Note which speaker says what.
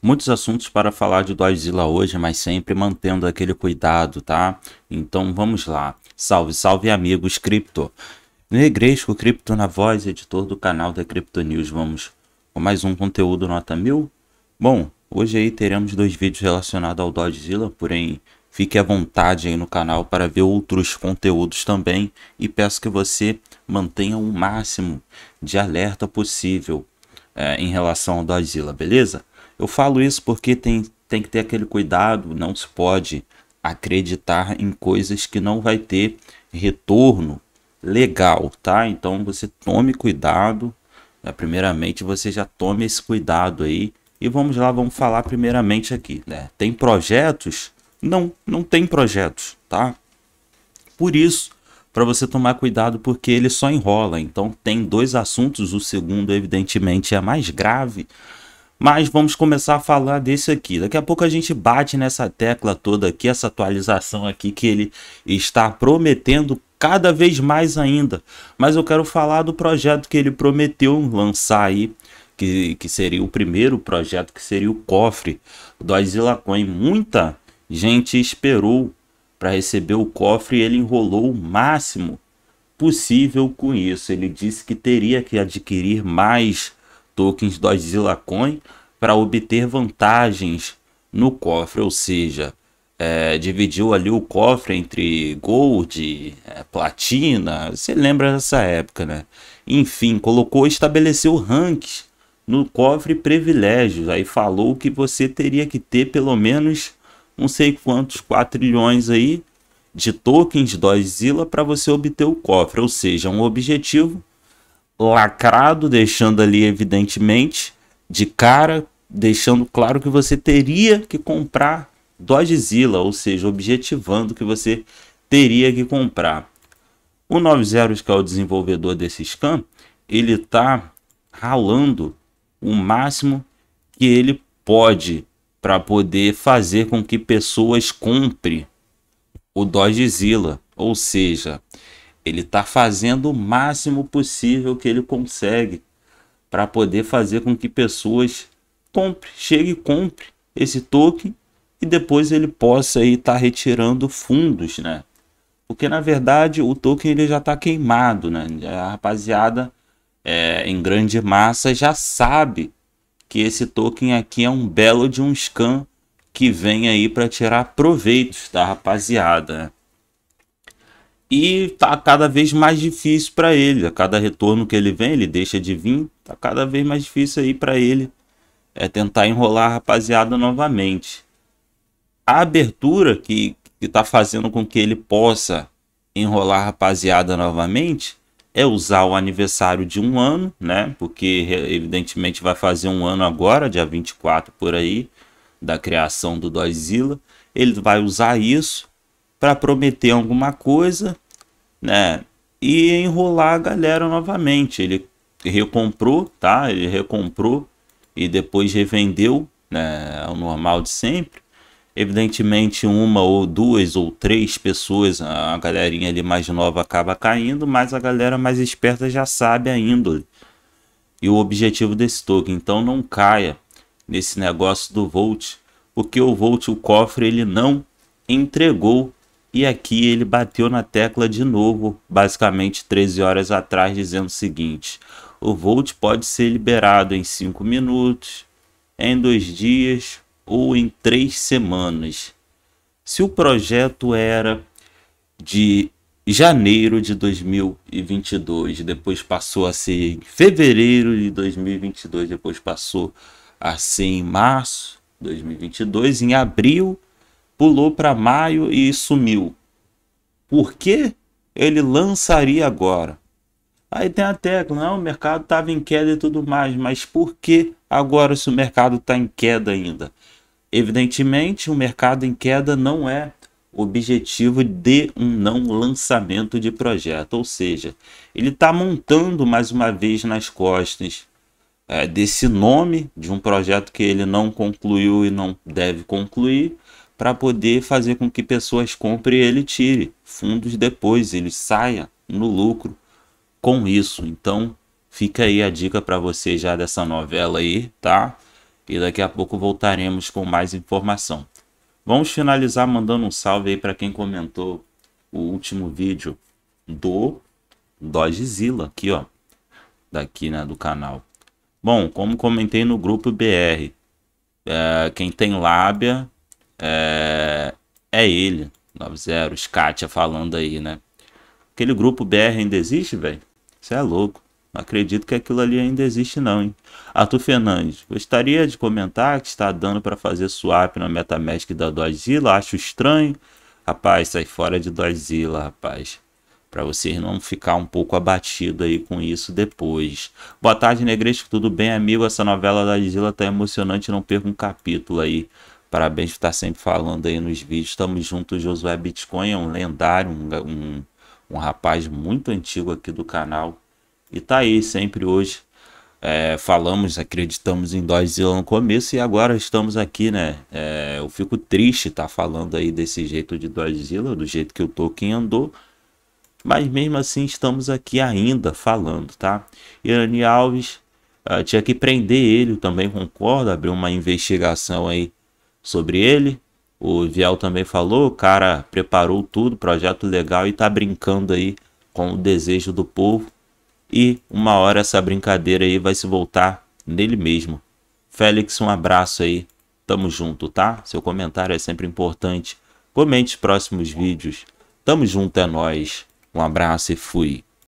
Speaker 1: Muitos assuntos para falar de Dozilla hoje, mas sempre mantendo aquele cuidado, tá? Então vamos lá. Salve, salve amigos cripto. Negresco, cripto na voz, editor do canal da Crypto News. Vamos com mais um conteúdo nota mil. Bom, hoje aí teremos dois vídeos relacionados ao Dozilla, porém fique à vontade aí no canal para ver outros conteúdos também e peço que você mantenha o máximo de alerta possível é, em relação ao Dozilla, beleza? Eu falo isso porque tem, tem que ter aquele cuidado, não se pode acreditar em coisas que não vai ter retorno legal, tá? Então você tome cuidado, né? primeiramente você já tome esse cuidado aí e vamos lá, vamos falar primeiramente aqui, né? Tem projetos? Não, não tem projetos, tá? Por isso, para você tomar cuidado porque ele só enrola. Então tem dois assuntos, o segundo evidentemente é mais grave, mas vamos começar a falar desse aqui. Daqui a pouco a gente bate nessa tecla toda aqui, essa atualização aqui que ele está prometendo cada vez mais ainda. Mas eu quero falar do projeto que ele prometeu lançar aí, que, que seria o primeiro projeto, que seria o cofre do Azila Coin. Muita gente esperou para receber o cofre e ele enrolou o máximo possível com isso. Ele disse que teria que adquirir mais tokens da Zilacoin para obter vantagens no cofre, ou seja, é, dividiu ali o cofre entre gold, é, platina, você lembra dessa época, né? Enfim, colocou, estabeleceu ranks no cofre privilégios, aí falou que você teria que ter pelo menos não sei quantos 4 trilhões aí de tokens Dozilla para você obter o cofre, ou seja, um objetivo lacrado, deixando ali evidentemente de cara, deixando claro que você teria que comprar Dodgezilla, ou seja, objetivando que você teria que comprar. O 90, que é o desenvolvedor desse scan, ele está ralando o máximo que ele pode para poder fazer com que pessoas compre o Dodgezilla, ou seja, ele está fazendo o máximo possível que ele consegue para poder fazer com que pessoas compre, chegue e compre esse token e depois ele possa estar tá retirando fundos, né? Porque na verdade o token ele já está queimado, né? A rapaziada é, em grande massa já sabe que esse token aqui é um belo de um scan que vem aí para tirar proveitos da rapaziada. Né? e tá cada vez mais difícil para ele. A cada retorno que ele vem, ele deixa de vir, tá cada vez mais difícil aí para ele é tentar enrolar a rapaziada novamente. A abertura que que tá fazendo com que ele possa enrolar a rapaziada novamente é usar o aniversário de um ano, né? Porque evidentemente vai fazer um ano agora, dia 24 por aí, da criação do Dozilla. Ele vai usar isso para prometer alguma coisa, né? E enrolar a galera novamente. Ele recomprou, tá? Ele recomprou e depois revendeu, né, O normal de sempre. Evidentemente, uma ou duas ou três pessoas, a galerinha ali mais nova acaba caindo, mas a galera mais esperta já sabe a índole e o objetivo desse token. Então não caia nesse negócio do Volt, porque o Volt, o cofre, ele não entregou e aqui ele bateu na tecla de novo, basicamente 13 horas atrás, dizendo o seguinte: o Volt pode ser liberado em 5 minutos, em 2 dias ou em 3 semanas. Se o projeto era de janeiro de 2022, depois passou a ser em fevereiro de 2022, depois passou a ser em março de 2022, em abril pulou para maio e sumiu. Por que ele lançaria agora? Aí tem a tecla, não, o mercado estava em queda e tudo mais, mas por que agora se o mercado está em queda ainda? Evidentemente, o mercado em queda não é objetivo de um não lançamento de projeto, ou seja, ele está montando mais uma vez nas costas é, desse nome de um projeto que ele não concluiu e não deve concluir para poder fazer com que pessoas comprem e ele tire fundos depois, ele saia no lucro com isso. Então, fica aí a dica para você já dessa novela aí, tá? E daqui a pouco voltaremos com mais informação. Vamos finalizar mandando um salve aí para quem comentou o último vídeo do Dogezilla aqui, ó, daqui, né, do canal. Bom, como comentei no grupo BR, é, quem tem lábia é, é ele, 90, Scatia falando aí, né? Aquele grupo BR ainda existe, velho? Você é louco. Não acredito que aquilo ali ainda existe não, hein? Arthur Fernandes, gostaria de comentar que está dando para fazer swap na Metamask da Dozilla? Acho estranho. Rapaz, sai fora de Dozilla, rapaz para vocês não ficar um pouco abatido aí com isso depois. Boa tarde, Negresco, tudo bem, amigo? Essa novela da Isila tá emocionante, não perca um capítulo aí. Parabéns por estar tá sempre falando aí nos vídeos. estamos juntos Josué Bitcoin é um lendário, um, um, um rapaz muito antigo aqui do canal. E tá aí sempre hoje. É, falamos, acreditamos em Godzilla no começo e agora estamos aqui, né? É, eu fico triste estar tá falando aí desse jeito de Godzilla, do jeito que o Tolkien andou mas mesmo assim estamos aqui ainda falando, tá? Irani Alves uh, tinha que prender ele, também concordo, abriu uma investigação aí sobre ele. O Viel também falou, o cara preparou tudo, projeto legal e tá brincando aí com o desejo do povo. E uma hora essa brincadeira aí vai se voltar nele mesmo. Félix, um abraço aí. Tamo junto, tá? Seu comentário é sempre importante. Comente os próximos vídeos. Tamo junto, é nóis. Um abraço e fui.